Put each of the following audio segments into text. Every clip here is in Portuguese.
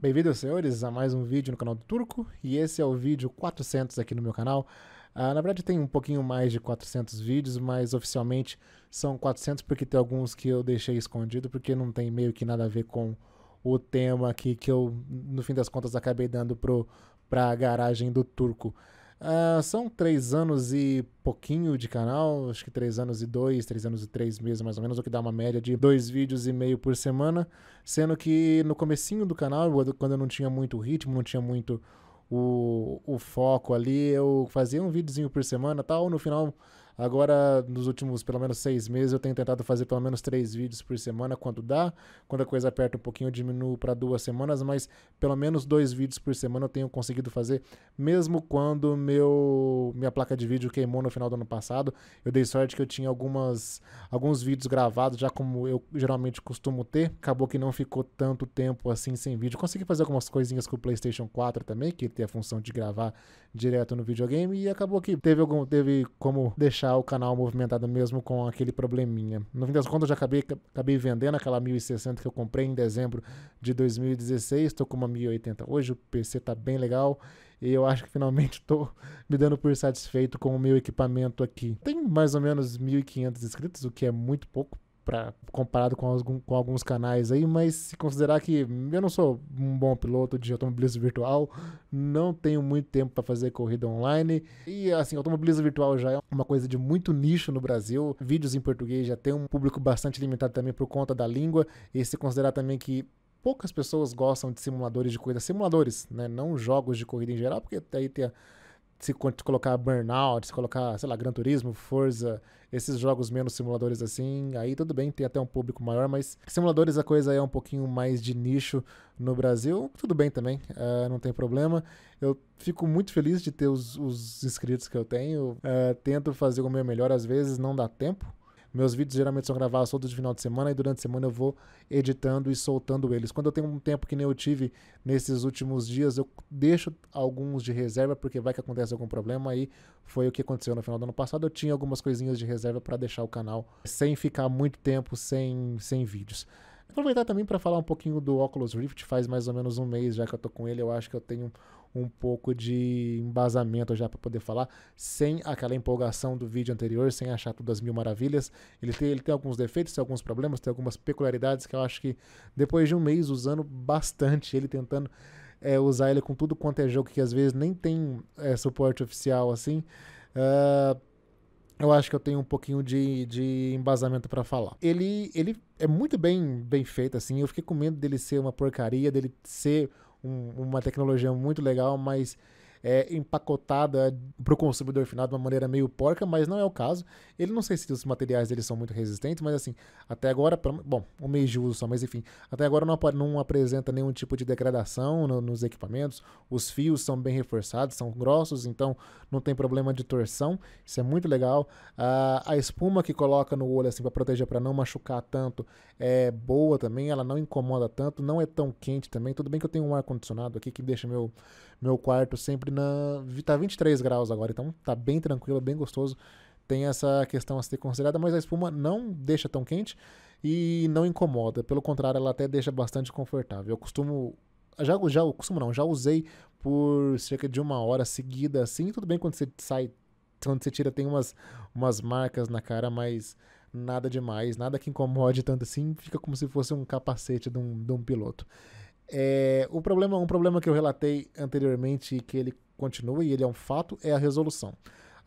Bem-vindos, senhores, a mais um vídeo no canal do Turco, e esse é o vídeo 400 aqui no meu canal. Ah, na verdade tem um pouquinho mais de 400 vídeos, mas oficialmente são 400 porque tem alguns que eu deixei escondido, porque não tem meio que nada a ver com o tema aqui que eu, no fim das contas, acabei dando pro, a garagem do Turco. Uh, são três anos e pouquinho de canal, acho que três anos e dois, três anos e três meses mais ou menos, o que dá uma média de dois vídeos e meio por semana, sendo que no comecinho do canal, quando eu não tinha muito ritmo, não tinha muito o, o foco ali, eu fazia um videozinho por semana tal, no final Agora, nos últimos pelo menos seis meses, eu tenho tentado fazer pelo menos três vídeos por semana quando dá. Quando a coisa aperta um pouquinho, eu diminuo para duas semanas, mas pelo menos dois vídeos por semana eu tenho conseguido fazer, mesmo quando meu minha placa de vídeo queimou no final do ano passado. Eu dei sorte que eu tinha algumas alguns vídeos gravados, já como eu geralmente costumo ter. Acabou que não ficou tanto tempo assim sem vídeo. Consegui fazer algumas coisinhas com o PlayStation 4 também, que tem a função de gravar direto no videogame, e acabou que teve algum teve como deixar deixar o canal movimentado mesmo com aquele probleminha. No fim das contas, eu já acabei, acabei vendendo aquela 1060 que eu comprei em dezembro de 2016, estou com uma 1080 hoje, o PC está bem legal e eu acho que finalmente estou me dando por satisfeito com o meu equipamento aqui. Tem mais ou menos 1.500 inscritos, o que é muito pouco pra, comparado com, com alguns canais aí, mas se considerar que eu não sou um bom piloto de automobilismo virtual, não tenho muito tempo para fazer corrida online. E assim, automobilismo virtual já é uma coisa de muito nicho no Brasil. Vídeos em português já tem um público bastante limitado também por conta da língua. E se considerar também que poucas pessoas gostam de simuladores de corrida, simuladores, né? Não jogos de corrida em geral, porque aí tem a se colocar Burnout, se colocar, sei lá, Gran Turismo, Forza, esses jogos menos simuladores assim, aí tudo bem, tem até um público maior, mas simuladores a coisa é um pouquinho mais de nicho no Brasil, tudo bem também, uh, não tem problema. Eu fico muito feliz de ter os, os inscritos que eu tenho, uh, tento fazer o meu melhor, às vezes não dá tempo, meus vídeos geralmente são gravados todos de final de semana e durante a semana eu vou editando e soltando eles. Quando eu tenho um tempo que nem eu tive nesses últimos dias, eu deixo alguns de reserva porque vai que acontece algum problema. Aí foi o que aconteceu no final do ano passado. Eu tinha algumas coisinhas de reserva para deixar o canal sem ficar muito tempo sem, sem vídeos. Aproveitar também para falar um pouquinho do Oculus Rift. Faz mais ou menos um mês já que eu tô com ele. Eu acho que eu tenho um pouco de embasamento já para poder falar, sem aquela empolgação do vídeo anterior, sem achar tudo as mil maravilhas. Ele tem, ele tem alguns defeitos, tem alguns problemas, tem algumas peculiaridades que eu acho que depois de um mês usando bastante, ele tentando é, usar ele com tudo quanto é jogo que às vezes nem tem é, suporte oficial assim. Uh, eu acho que eu tenho um pouquinho de, de embasamento para falar. Ele, ele é muito bem, bem feito, assim. Eu fiquei com medo dele ser uma porcaria, dele ser um, uma tecnologia muito legal, mas é, empacotada para o consumidor final de uma maneira meio porca, mas não é o caso. Ele não sei se os materiais dele são muito resistentes, mas assim, até agora, bom, um mês de uso só, mas enfim, até agora não, não apresenta nenhum tipo de degradação no, nos equipamentos. Os fios são bem reforçados, são grossos, então não tem problema de torção. Isso é muito legal. a espuma que coloca no olho assim para proteger, para não machucar tanto, é boa também. Ela não incomoda tanto, não é tão quente também. Tudo bem que eu tenho um ar condicionado aqui que deixa meu meu quarto sempre na. Tá 23 graus agora, então tá bem tranquilo, bem gostoso. Tem essa questão a ser considerada, mas a espuma não deixa tão quente e não incomoda. Pelo contrário, ela até deixa bastante confortável. Eu costumo. Já, já eu costumo não, já usei por cerca de uma hora seguida, assim. Tudo bem quando você sai. Quando você tira, tem umas, umas marcas na cara, mas nada demais, nada que incomode tanto assim, fica como se fosse um capacete de um, de um piloto. É, o problema, um problema que eu relatei anteriormente e que ele continua e ele é um fato é a resolução.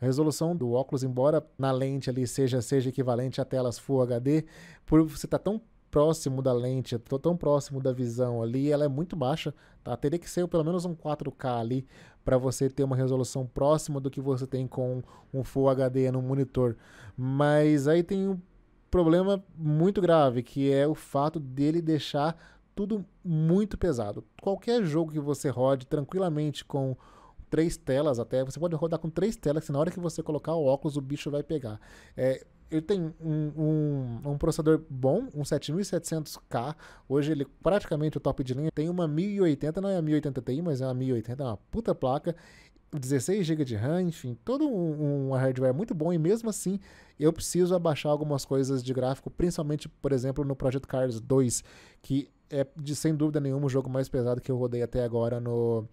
A resolução do óculos, embora na lente ali seja, seja equivalente a telas Full HD, por você estar tá tão próximo da lente, tão próximo da visão ali, ela é muito baixa, tá? Teria que ser pelo menos um 4K ali para você ter uma resolução próxima do que você tem com um Full HD no monitor. Mas aí tem um problema muito grave, que é o fato dele deixar tudo muito pesado. Qualquer jogo que você rode tranquilamente com três telas até, você pode rodar com três telas, que na hora que você colocar o óculos, o bicho vai pegar. É, ele tem um, um, um, processador bom, um 7700K. Hoje ele praticamente o top de linha. Tem uma 1080, não é a 1080 Ti, mas é uma 1080, é uma puta placa. 16 GB de RAM, enfim, todo um, um, hardware muito bom e mesmo assim eu preciso abaixar algumas coisas de gráfico, principalmente, por exemplo, no Project Cars 2, que é, de, sem dúvida nenhuma, o jogo mais pesado que eu rodei até agora no,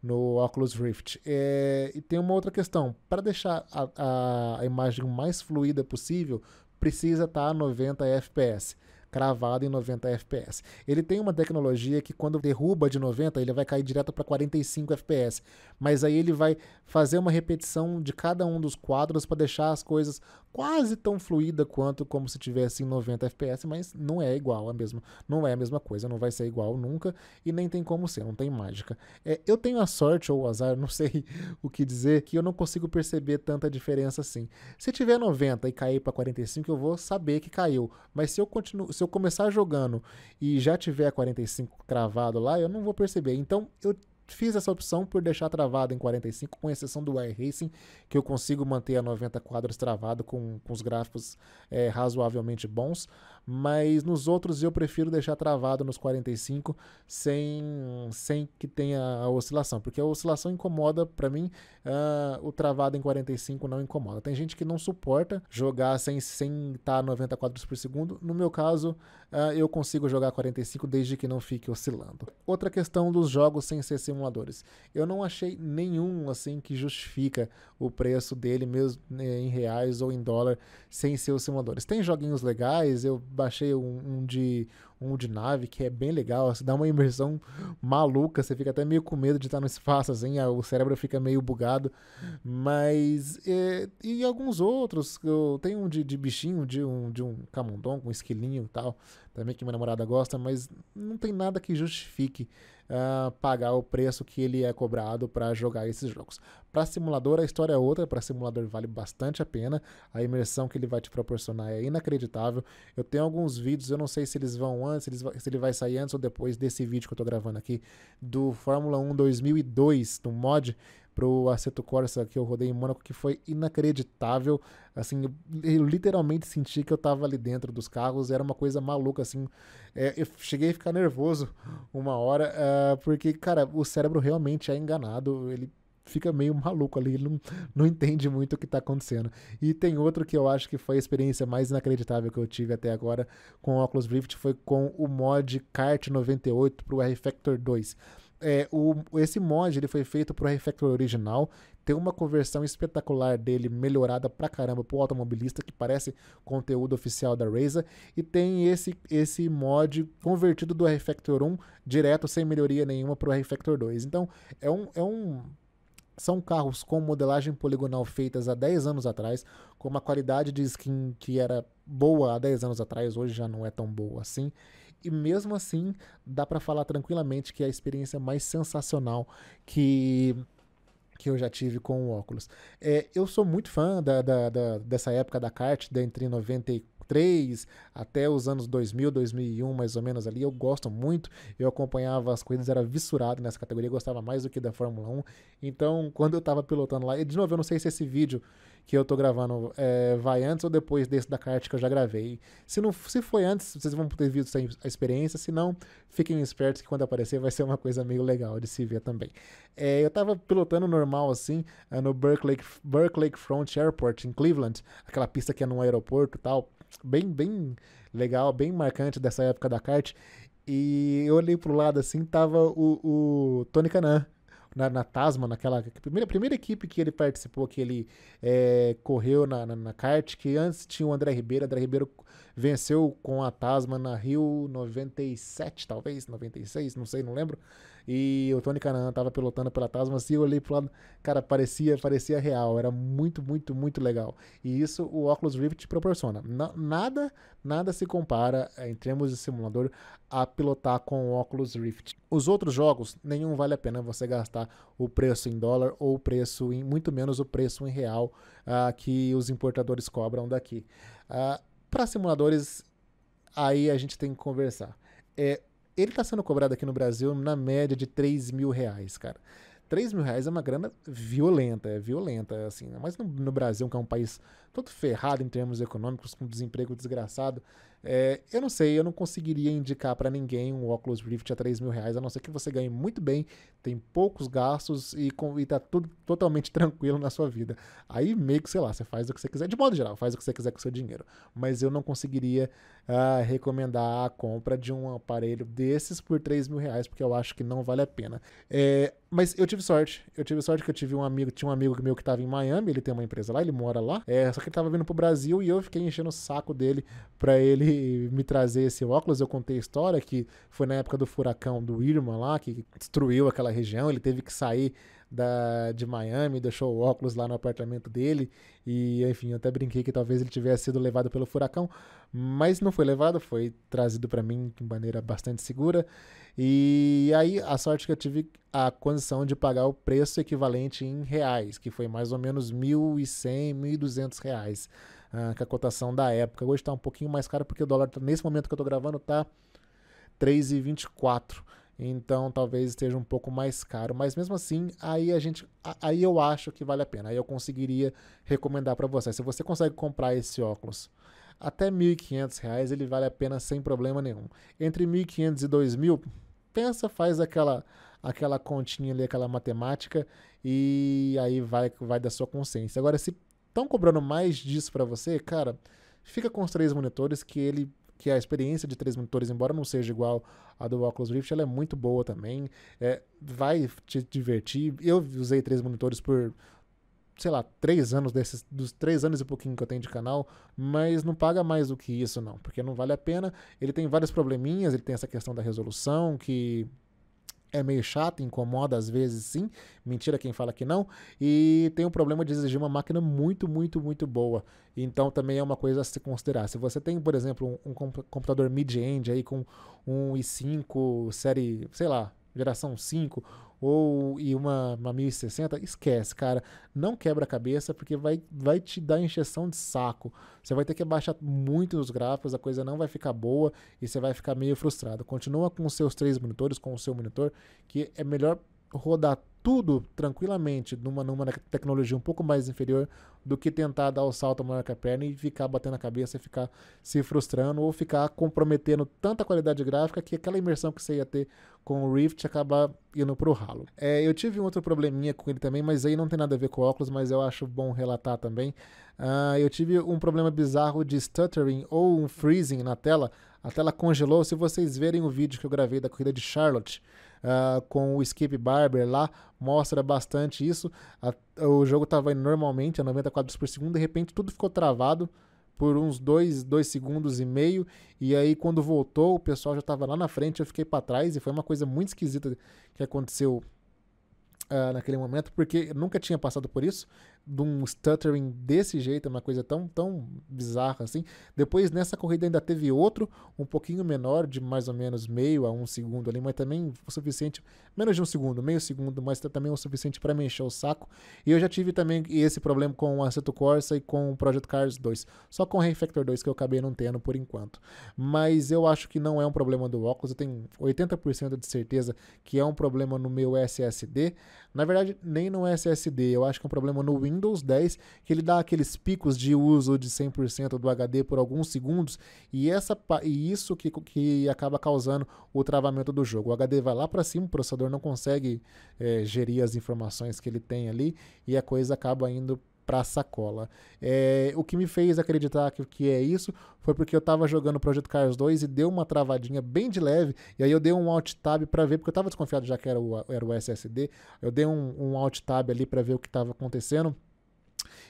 no Oculus Rift. É, e tem uma outra questão. Para deixar a, a, a, imagem mais fluida possível, precisa tá estar a 90 FPS. Cravado em 90 FPS. Ele tem uma tecnologia que, quando derruba de 90, ele vai cair direto para 45 FPS. Mas aí ele vai fazer uma repetição de cada um dos quadros para deixar as coisas quase tão fluida quanto como se tivesse em 90 FPS, mas não é igual a mesma, não é a mesma coisa, não vai ser igual nunca e nem tem como ser, não tem mágica. É, eu tenho a sorte ou o azar, não sei o que dizer, que eu não consigo perceber tanta diferença assim. Se tiver 90 e cair para 45, eu vou saber que caiu, mas se eu continuo, se eu começar jogando e já tiver 45 cravado lá, eu não vou perceber. Então eu fiz essa opção por deixar travado em 45, com exceção do iRacing, que eu consigo manter a 90 quadros travado com, com os gráficos é, razoavelmente bons mas nos outros eu prefiro deixar travado nos 45 sem, sem que tenha a oscilação, porque a oscilação incomoda para mim, uh, o travado em 45 não incomoda. Tem gente que não suporta jogar sem estar a 90 quadros por segundo, no meu caso uh, eu consigo jogar 45 desde que não fique oscilando. Outra questão dos jogos sem ser simuladores, eu não achei nenhum assim que justifica o preço dele mesmo né, em reais ou em dólar sem ser os simuladores. Tem joguinhos legais, eu baixei um, um, de um de nave que é bem legal, assim, dá uma imersão maluca, você fica até meio com medo de estar no espaço, assim, o cérebro fica meio bugado, mas é, e alguns outros, eu tenho um de, de bichinho, de um de um camundongo, um esquilinho e tal, também que minha namorada gosta, mas não tem nada que justifique uh, pagar o preço que ele é cobrado para jogar esses jogos. Para simulador, a história é outra, para simulador vale bastante a pena, a imersão que ele vai te proporcionar é inacreditável. Eu tenho alguns vídeos, eu não sei se eles vão antes, se, eles, se ele vai sair antes ou depois desse vídeo que eu estou gravando aqui, do Fórmula 1 2002, do mod pro Aceto Corsa que eu rodei em Mônaco, que foi inacreditável. Assim, eu literalmente senti que eu tava ali dentro dos carros, era uma coisa maluca, assim. É, eu cheguei a ficar nervoso uma hora, uh, porque, cara, o cérebro realmente é enganado, ele fica meio maluco ali, ele não, não entende muito o que está acontecendo. E tem outro que eu acho que foi a experiência mais inacreditável que eu tive até agora com o Oculus Rift, foi com o mod Kart 98 para o R-Factor 2 é, o, esse mod ele foi feito pro Refactor original, tem uma conversão espetacular dele, melhorada pra caramba pro automobilista, que parece conteúdo oficial da Razer, e tem esse, esse mod convertido do Refactor 1 direto, sem melhoria nenhuma, pro Refactor 2. Então, é um, é um são carros com modelagem poligonal feitas há 10 anos atrás, com uma qualidade de skin que era boa há 10 anos atrás, hoje já não é tão boa assim e mesmo assim dá para falar tranquilamente que é a experiência mais sensacional que que eu já tive com o óculos. É, eu sou muito fã da, da, da, dessa época da Cart, entre 93 até os anos 2000, 2001, mais ou menos ali. Eu gosto muito, eu acompanhava as corridas, era vissurado nessa categoria, gostava mais do que da Fórmula 1. Então, quando eu estava pilotando lá, e de novo, eu não sei se esse vídeo que eu tô gravando é, vai antes ou depois desse da carta que eu já gravei. Se não se foi antes, vocês vão ter visto a experiência, se não, fiquem espertos que quando aparecer vai ser uma coisa meio legal de se ver também. É, eu tava pilotando normal assim é, no Berkeley, Berkeley Front Airport em Cleveland, aquela pista que é num aeroporto e tal, bem, bem legal, bem marcante dessa época da kart. E eu olhei pro lado assim, tava o, o Tony Canan na, na naquela primeira, primeira equipe que ele participou, que ele é, correu na, na, na, kart, que antes tinha o André Ribeiro, André Ribeiro venceu com a Tasman na Rio 97, talvez, 96, não sei, não lembro. E o Tony Canan tava pilotando pela Tasman, assim, eu olhei pro lado, cara, parecia, parecia real, era muito, muito, muito legal. E isso o Oculus Rift proporciona. N nada, nada se compara eh, em termos de simulador a pilotar com o Oculus Rift. Os outros jogos, nenhum vale a pena você gastar o preço em dólar ou o preço em, muito menos o preço em real uh, que os importadores cobram daqui. Uh, para simuladores, aí a gente tem que conversar. É, ele está sendo cobrado aqui no Brasil na média de 3 mil reais, cara. 3 mil reais é uma grana violenta, é violenta, assim. Né? Mas no, no Brasil, que é um país todo ferrado em termos econômicos, com desemprego desgraçado. É, eu não sei, eu não conseguiria indicar para ninguém um Oculus Rift a 3 mil reais, a não ser que você ganhe muito bem, tem poucos gastos e, com, e tá tudo totalmente tranquilo na sua vida. Aí meio que, sei lá, você faz o que você quiser, de modo geral, faz o que você quiser com o seu dinheiro. Mas eu não conseguiria uh, recomendar a compra de um aparelho desses por 3 mil reais, porque eu acho que não vale a pena. É, mas eu tive sorte, eu tive sorte que eu tive um amigo, tinha um amigo meu que estava em Miami, ele tem uma empresa lá, ele mora lá, é, só porque ele tava vindo pro Brasil e eu fiquei enchendo o saco dele para ele me trazer esse óculos. Eu contei a história que foi na época do furacão do Irma lá, que destruiu aquela região, ele teve que sair da, de Miami, deixou o óculos lá no apartamento dele. E, enfim, eu até brinquei que talvez ele tivesse sido levado pelo furacão, mas não foi levado, foi trazido para mim de maneira bastante segura. E aí a sorte que eu tive a condição de pagar o preço equivalente em reais, que foi mais ou menos R$ 1.100, R$ 1.200. Reais, uh, que a cotação da época. Hoje está um pouquinho mais caro porque o dólar, tá, nesse momento que eu estou gravando, está 3,24. Então talvez esteja um pouco mais caro, mas mesmo assim, aí a gente aí eu acho que vale a pena. Aí eu conseguiria recomendar para você. Se você consegue comprar esse óculos até R$ 1.500, ele vale a pena sem problema nenhum. Entre 1.500 e 2.000, pensa, faz aquela aquela continha ali, aquela matemática e aí vai vai da sua consciência. Agora se estão cobrando mais disso para você, cara, fica com os três monitores que ele que a experiência de três monitores, embora não seja igual a do Oculus Rift, ela é muito boa também. É, vai te divertir. Eu usei três monitores por sei lá, três anos desses, dos três anos e pouquinho que eu tenho de canal, mas não paga mais do que isso, não, porque não vale a pena. Ele tem vários probleminhas, ele tem essa questão da resolução, que é meio chato, incomoda às vezes sim, mentira quem fala que não, e tem o problema de exigir uma máquina muito, muito, muito boa. Então também é uma coisa a se considerar. Se você tem, por exemplo, um, um computador mid-end aí com um i5, série, sei lá, geração 5, ou e uma, uma 1060, esquece, cara. Não quebra a cabeça, porque vai, vai te dar injeção de saco. Você vai ter que abaixar muito os gráficos, a coisa não vai ficar boa e você vai ficar meio frustrado. Continua com os seus três monitores, com o seu monitor, que é melhor rodar tudo tranquilamente numa, numa tecnologia um pouco mais inferior do que tentar dar o salto maior que a perna e ficar batendo a cabeça e ficar se frustrando ou ficar comprometendo tanta qualidade gráfica que aquela imersão que você ia ter com o Rift acaba indo pro ralo. É, eu tive um outro probleminha com ele também, mas aí não tem nada a ver com óculos, mas eu acho bom relatar também. Uh, eu tive um problema bizarro de stuttering ou um freezing na tela. A tela congelou. Se vocês verem o vídeo que eu gravei da corrida de Charlotte, uh, com o Skip Barber lá, mostra bastante isso. A, o jogo estava normalmente a 90 quadros por segundo, de repente tudo ficou travado por uns 2 segundos e meio, e aí quando voltou, o pessoal já estava lá na frente, eu fiquei para trás, e foi uma coisa muito esquisita que aconteceu Uh, naquele momento, porque nunca tinha passado por isso de um stuttering desse jeito, é uma coisa tão, tão bizarra assim. Depois nessa corrida ainda teve outro, um pouquinho menor, de mais ou menos meio a um segundo ali, mas também o suficiente, menos de um segundo, meio segundo, mas também o suficiente para me encher o saco. E eu já tive também esse problema com o Assetto Corsa e com o Project Cars 2, só com o Factor 2 que eu acabei não tendo por enquanto. Mas eu acho que não é um problema do óculos, eu tenho 80% de certeza que é um problema no meu SSD. Na verdade, nem no SSD, eu acho que é um problema no Windows Windows 10, que ele dá aqueles picos de uso de 100% do HD por alguns segundos, e, essa, e isso que, que acaba causando o travamento do jogo. O HD vai lá para cima, o processador não consegue é, gerir as informações que ele tem ali, e a coisa acaba indo para a sacola. É, o que me fez acreditar que, que é isso foi porque eu estava jogando Projeto Cars 2 e deu uma travadinha bem de leve, e aí eu dei um alt tab para ver, porque eu estava desconfiado já que era o, era o SSD, eu dei um, um alt tab ali para ver o que estava acontecendo.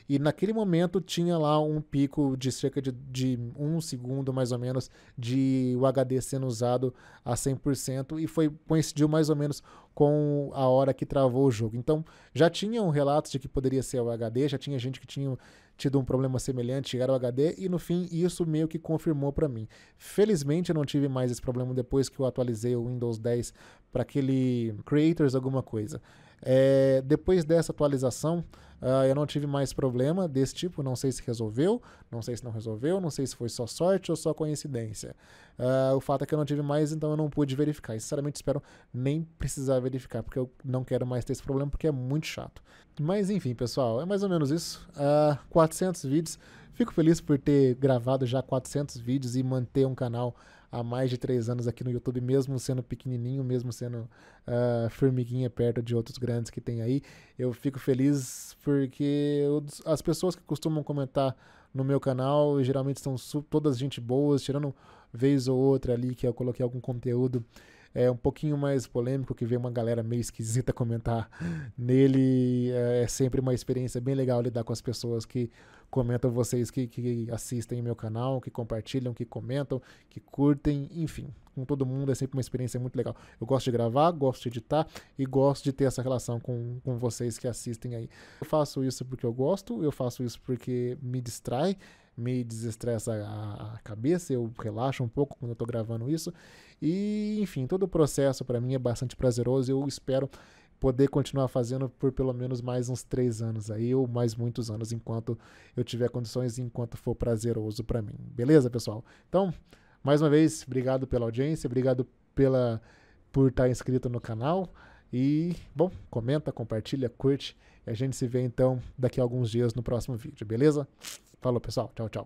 E naquele momento tinha lá um pico de cerca de, de um segundo, mais ou menos, de o HD sendo usado a 100%, e foi coincidiu mais ou menos com a hora que travou o jogo. Então, já tinham relatos de que poderia ser o HD, já tinha gente que tinha tido um problema semelhante, era o HD, e no fim isso meio que confirmou para mim. Felizmente eu não tive mais esse problema depois que eu atualizei o Windows 10 para aquele Creators alguma coisa. É, depois dessa atualização, Uh, eu não tive mais problema desse tipo, não sei se resolveu, não sei se não resolveu, não sei se foi só sorte ou só coincidência. Uh, o fato é que eu não tive mais, então eu não pude verificar. E, sinceramente, espero nem precisar verificar, porque eu não quero mais ter esse problema, porque é muito chato. Mas enfim, pessoal, é mais ou menos isso. Uh, ah, 400 vídeos. Fico feliz por ter gravado já 400 vídeos e manter um canal há mais de três anos aqui no YouTube, mesmo sendo pequenininho, mesmo sendo uh, formiguinha perto de outros grandes que tem aí. Eu fico feliz porque eu, as pessoas que costumam comentar no meu canal geralmente são todas gente boas, tirando vez ou outra ali que eu coloquei algum conteúdo é um pouquinho mais polêmico, que vê uma galera meio esquisita comentar nele. É, é sempre uma experiência bem legal lidar com as pessoas que comentam vocês que, que assistem meu canal, que compartilham, que comentam, que curtem, enfim. Com todo mundo é sempre uma experiência muito legal. Eu gosto de gravar, gosto de editar e gosto de ter essa relação com, com vocês que assistem aí. Eu faço isso porque eu gosto, eu faço isso porque me distrai me desestressa a, cabeça, eu relaxo um pouco quando eu tô gravando isso. E, enfim, todo o processo para mim é bastante prazeroso. Eu espero poder continuar fazendo por pelo menos mais uns três anos aí, ou mais muitos anos, enquanto eu tiver condições, enquanto for prazeroso para mim. Beleza, pessoal? Então, mais uma vez, obrigado pela audiência, obrigado pela por estar tá inscrito no canal. E, bom, comenta, compartilha, curte. E a gente se vê então daqui a alguns dias no próximo vídeo, beleza? Falou, pessoal. Tchau, tchau.